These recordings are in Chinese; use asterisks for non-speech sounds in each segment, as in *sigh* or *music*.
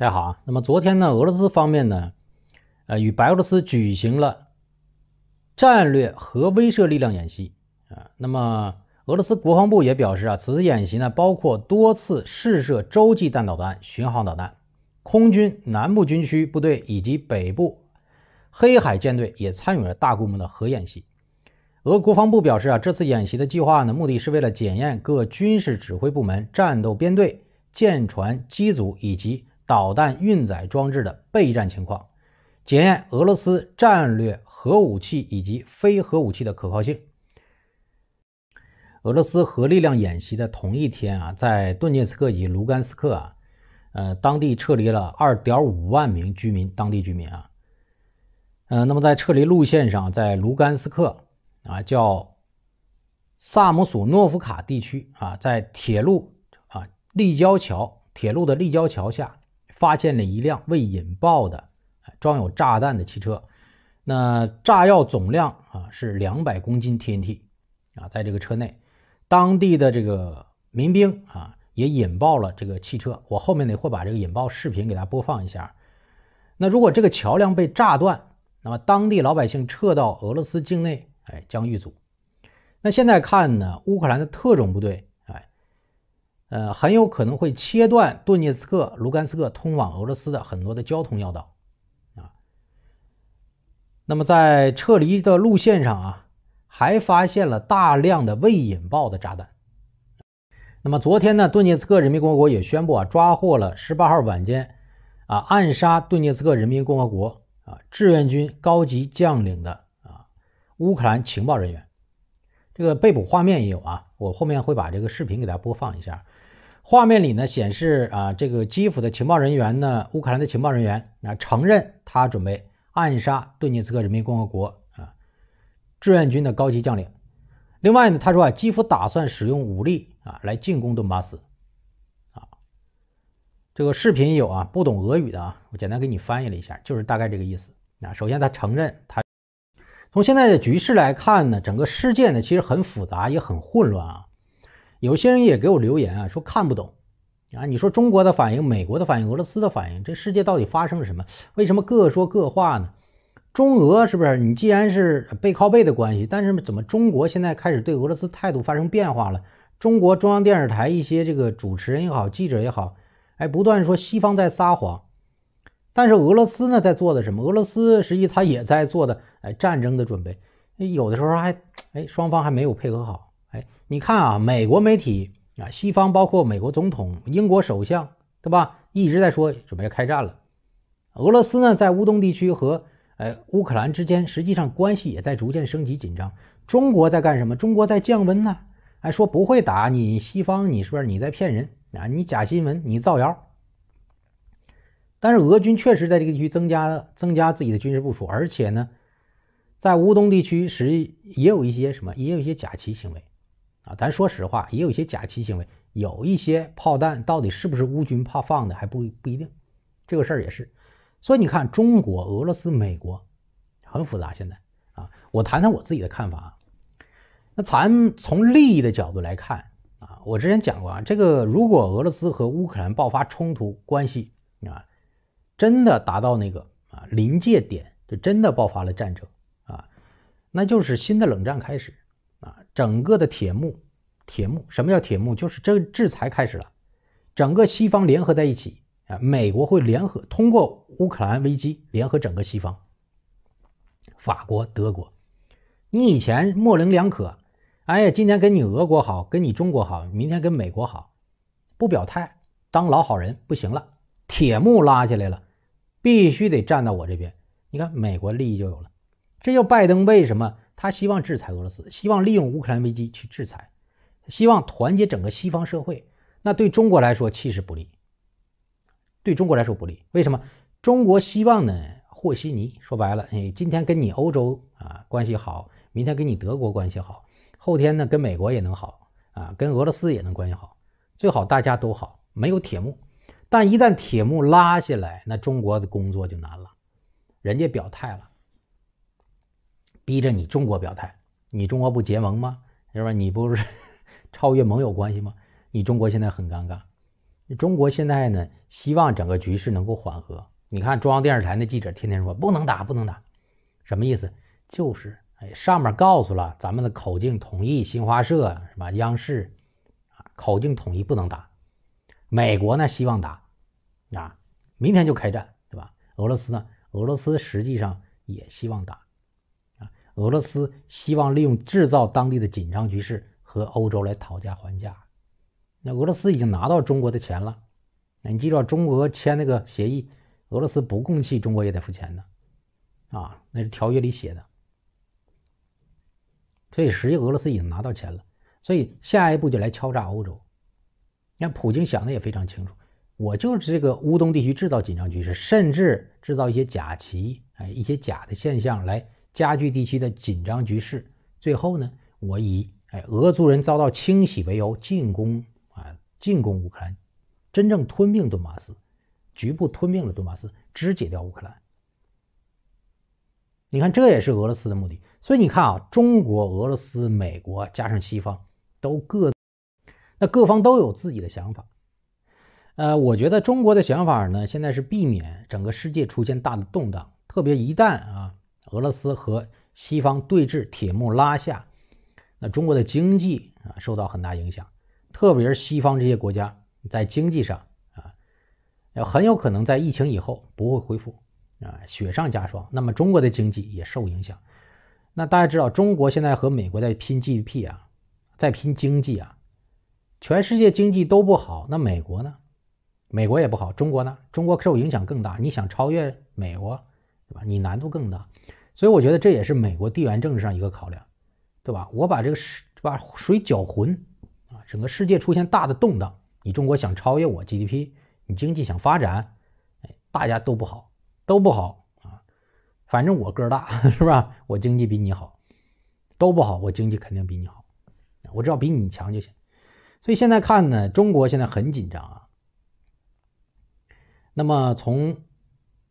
大家好啊，那么昨天呢，俄罗斯方面呢，呃，与白俄罗斯举行了战略核威慑力量演习啊。那么俄罗斯国防部也表示啊，此次演习呢，包括多次试射洲际弹导弹、巡航导弹，空军南部军区部队以及北部黑海舰队也参与了大规模的核演习。俄国防部表示啊，这次演习的计划呢，目的是为了检验各军事指挥部门、战斗编队、舰船、机组以及。导弹运载装置的备战情况，检验俄罗斯战略核武器以及非核武器的可靠性。俄罗斯核力量演习的同一天啊，在顿涅茨克以及卢甘斯克啊，呃，当地撤离了二点五万名居民，当地居民啊，呃，那么在撤离路线上，在卢甘斯克啊，叫萨姆索诺夫卡地区啊，在铁路啊立交桥，铁路的立交桥下。发现了一辆未引爆的装有炸弹的汽车，那炸药总量啊是两百公斤 TNT 啊，在这个车内，当地的这个民兵啊也引爆了这个汽车。我后面呢会把这个引爆视频给大家播放一下。那如果这个桥梁被炸断，那么当地老百姓撤到俄罗斯境内，哎将遇阻。那现在看呢，乌克兰的特种部队。呃，很有可能会切断顿涅茨克、卢甘斯克通往俄罗斯的很多的交通要道，啊。那么在撤离的路线上啊，还发现了大量的未引爆的炸弹。那么昨天呢，顿涅茨克人民共和国也宣布啊，抓获了十八号晚间啊暗杀顿涅茨克人民共和国啊志愿军高级将领的啊乌克兰情报人员。这个被捕画面也有啊，我后面会把这个视频给大家播放一下。画面里呢显示啊，这个基辅的情报人员呢，乌克兰的情报人员，啊，承认他准备暗杀顿涅茨克人民共和国啊志愿军的高级将领。另外呢，他说啊，基辅打算使用武力啊来进攻顿巴斯。啊，这个视频有啊，不懂俄语的啊，我简单给你翻译了一下，就是大概这个意思啊。首先他承认他。从现在的局势来看呢，整个事件呢其实很复杂，也很混乱啊。有些人也给我留言啊，说看不懂。啊，你说中国的反应、美国的反应、俄罗斯的反应，这世界到底发生了什么？为什么各说各话呢？中俄是不是你既然是背靠背的关系，但是怎么中国现在开始对俄罗斯态度发生变化了？中国中央电视台一些这个主持人也好，记者也好，哎，不断说西方在撒谎。但是俄罗斯呢，在做的什么？俄罗斯实际它也在做的，哎，战争的准备。有的时候还，哎，双方还没有配合好。哎，你看啊，美国媒体啊，西方包括美国总统、英国首相，对吧？一直在说准备要开战了。俄罗斯呢，在乌东地区和哎乌克兰之间，实际上关系也在逐渐升级紧张。中国在干什么？中国在降温呢。哎，说不会打你西方，你是不是你在骗人啊？你假新闻，你造谣。但是俄军确实在这个地区增加增加自己的军事部署，而且呢，在乌东地区实也有一些什么，也有一些假旗行为，啊，咱说实话，也有一些假旗行为，有一些炮弹到底是不是乌军炮放的还不不一定，这个事儿也是。所以你看，中国、俄罗斯、美国，很复杂现在啊。我谈谈我自己的看法啊。那咱从利益的角度来看啊，我之前讲过啊，这个如果俄罗斯和乌克兰爆发冲突关系啊。真的达到那个啊临界点，就真的爆发了战争啊，那就是新的冷战开始啊。整个的铁幕，铁幕什么叫铁幕？就是这制裁开始了，整个西方联合在一起啊。美国会联合通过乌克兰危机联合整个西方，法国、德国，你以前模棱两可，哎呀，今天跟你俄国好，跟你中国好，明天跟美国好，不表态当老好人不行了，铁幕拉下来了。必须得站到我这边，你看美国利益就有了。这就拜登为什么他希望制裁俄罗斯，希望利用乌克兰危机去制裁，希望团结整个西方社会？那对中国来说其实不利，对中国来说不利。为什么？中国希望呢和稀泥。说白了，哎，今天跟你欧洲啊关系好，明天跟你德国关系好，后天呢跟美国也能好啊，跟俄罗斯也能关系好，最好大家都好，没有铁幕。但一旦铁幕拉下来，那中国的工作就难了。人家表态了，逼着你中国表态。你中国不结盟吗？是吧？你不是 *laughs* 超越盟友关系吗？你中国现在很尴尬。中国现在呢，希望整个局势能够缓和。你看中央电视台那记者天天说不能打，不能打，什么意思？就是哎，上面告诉了咱们的口径统一，新华社什么央视啊，口径统一不能打。美国呢，希望打，啊，明天就开战，对吧？俄罗斯呢，俄罗斯实际上也希望打，啊，俄罗斯希望利用制造当地的紧张局势和欧洲来讨价还价。那俄罗斯已经拿到中国的钱了，你记住，中俄签那个协议，俄罗斯不供气，中国也得付钱的，啊，那是条约里写的。所以，实际俄罗斯已经拿到钱了，所以下一步就来敲诈欧洲。你看，普京想的也非常清楚，我就是这个乌东地区制造紧张局势，甚至制造一些假旗，哎，一些假的现象来加剧地区的紧张局势。最后呢，我以哎俄族人遭到清洗为由进攻啊，进攻乌克兰，真正吞并顿巴斯，局部吞并了顿巴斯，肢解掉乌克兰。你看，这也是俄罗斯的目的。所以你看啊，中国、俄罗斯、美国加上西方，都各。那各方都有自己的想法，呃，我觉得中国的想法呢，现在是避免整个世界出现大的动荡，特别一旦啊俄罗斯和西方对峙铁幕拉下，那中国的经济啊受到很大影响，特别是西方这些国家在经济上啊，很有可能在疫情以后不会恢复啊，雪上加霜，那么中国的经济也受影响。那大家知道，中国现在和美国在拼 GDP 啊，在拼经济啊。全世界经济都不好，那美国呢？美国也不好。中国呢？中国受影响更大。你想超越美国，对吧？你难度更大。所以我觉得这也是美国地缘政治上一个考量，对吧？我把这个是把水搅浑啊，整个世界出现大的动荡。你中国想超越我 GDP，你经济想发展，哎，大家都不好，都不好啊。反正我个儿大，*laughs* 是吧？我经济比你好，都不好，我经济肯定比你好。我只要比你强就行。所以现在看呢，中国现在很紧张啊。那么从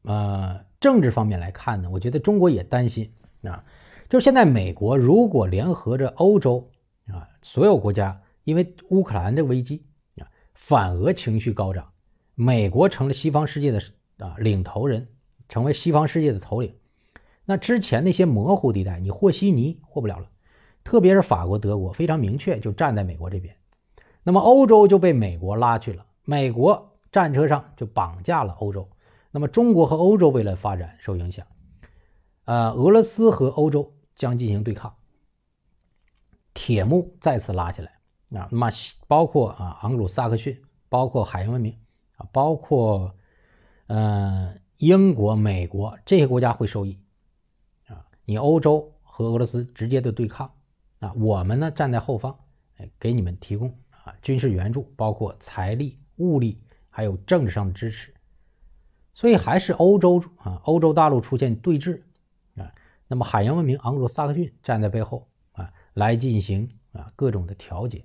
呃政治方面来看呢，我觉得中国也担心啊，就是现在美国如果联合着欧洲啊，所有国家，因为乌克兰的危机啊，反俄情绪高涨，美国成了西方世界的啊领头人，成为西方世界的头领。那之前那些模糊地带，你和稀泥和不了了，特别是法国、德国非常明确，就站在美国这边。那么欧洲就被美国拉去了，美国战车上就绑架了欧洲。那么中国和欧洲未来发展受影响，呃，俄罗斯和欧洲将进行对抗，铁幕再次拉起来啊！那么包括啊，昂鲁萨克逊，包括海洋文明啊，包括嗯，英国、美国这些国家会受益啊！你欧洲和俄罗斯直接的对抗啊，我们呢站在后方，哎，给你们提供。军事援助包括财力、物力，还有政治上的支持，所以还是欧洲啊，欧洲大陆出现对峙啊，那么海洋文明昂格鲁萨克逊站在背后啊来进行啊各种的调解。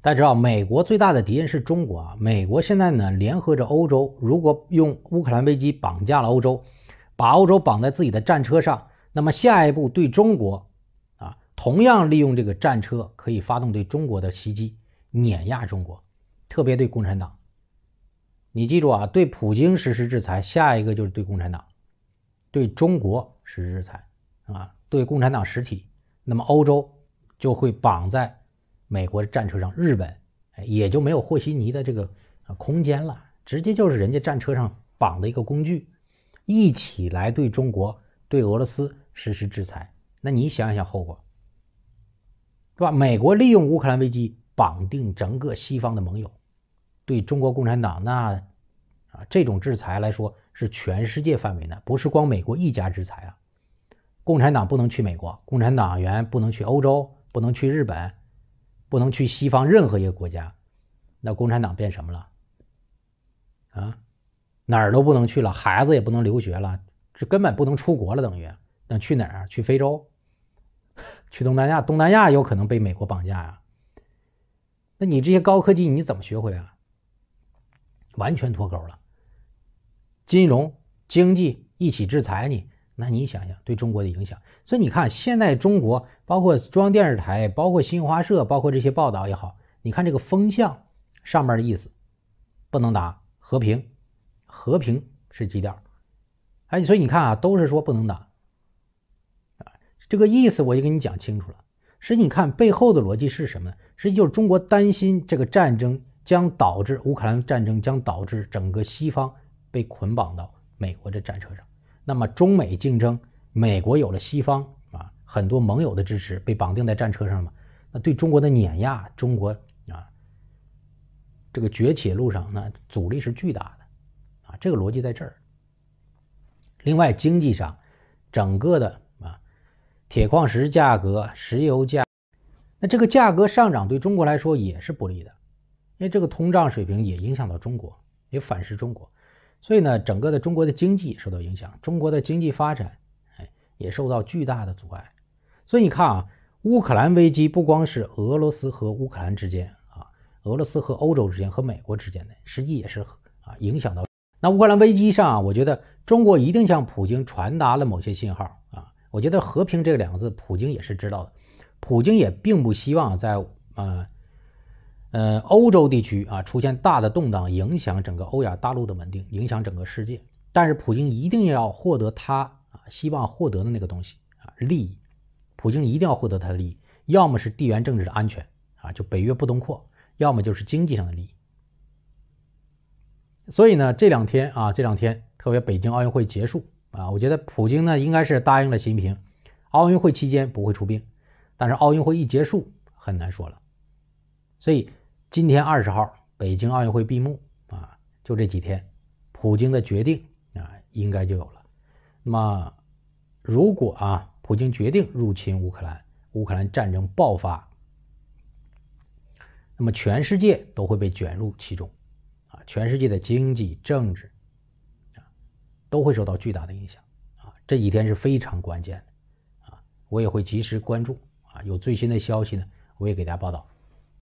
大家知道，美国最大的敌人是中国啊，美国现在呢联合着欧洲，如果用乌克兰危机绑架了欧洲，把欧洲绑在自己的战车上，那么下一步对中国。同样利用这个战车可以发动对中国的袭击，碾压中国，特别对共产党。你记住啊，对普京实施制裁，下一个就是对共产党、对中国实施制裁啊，对共产党实体。那么欧洲就会绑在美国的战车上，日本也就没有和稀泥的这个啊空间了，直接就是人家战车上绑的一个工具，一起来对中国、对俄罗斯实施制裁。那你想一想后果。对吧？美国利用乌克兰危机绑定整个西方的盟友，对中国共产党那啊这种制裁来说是全世界范围的，不是光美国一家制裁啊。共产党不能去美国，共产党员不能去欧洲，不能去日本，不能去西方任何一个国家。那共产党变什么了？啊，哪儿都不能去了，孩子也不能留学了，这根本不能出国了，等于那去哪儿？去非洲？*laughs* 去东南亚，东南亚有可能被美国绑架呀？那你这些高科技你怎么学回来啊？完全脱钩了，金融经济一起制裁你，那你想想对中国的影响。所以你看，现在中国包括中央电视台，包括新华社，包括这些报道也好，你看这个风向上面的意思，不能打和平，和平是基调。哎，所以你看啊，都是说不能打。这个意思我就跟你讲清楚了。实际你看背后的逻辑是什么？实际就是中国担心这个战争将导致乌克兰战争将导致整个西方被捆绑到美国的战车上。那么中美竞争，美国有了西方啊很多盟友的支持，被绑定在战车上嘛？那对中国的碾压，中国啊这个崛起路上那阻力是巨大的啊！这个逻辑在这儿。另外经济上，整个的。铁矿石价格、石油价，那这个价格上涨对中国来说也是不利的，因为这个通胀水平也影响到中国，也反噬中国，所以呢，整个的中国的经济也受到影响，中国的经济发展哎也受到巨大的阻碍。所以你看啊，乌克兰危机不光是俄罗斯和乌克兰之间啊，俄罗斯和欧洲之间和美国之间的，实际也是啊影响到那乌克兰危机上啊，我觉得中国一定向普京传达了某些信号。我觉得“和平”这两个字，普京也是知道的。普京也并不希望在啊呃欧洲地区啊出现大的动荡，影响整个欧亚大陆的稳定，影响整个世界。但是，普京一定要获得他啊希望获得的那个东西啊利益。普京一定要获得他的利益，要么是地缘政治的安全啊，就北约不东扩；要么就是经济上的利益。所以呢，这两天啊，这两天特别北京奥运会结束。啊，我觉得普京呢应该是答应了习近平，奥运会期间不会出兵，但是奥运会一结束很难说了。所以今天二十号北京奥运会闭幕啊，就这几天，普京的决定啊应该就有了。那么如果啊普京决定入侵乌克兰，乌克兰战争爆发，那么全世界都会被卷入其中，啊，全世界的经济、政治。都会受到巨大的影响，啊，这几天是非常关键的，啊，我也会及时关注，啊，有最新的消息呢，我也给大家报道。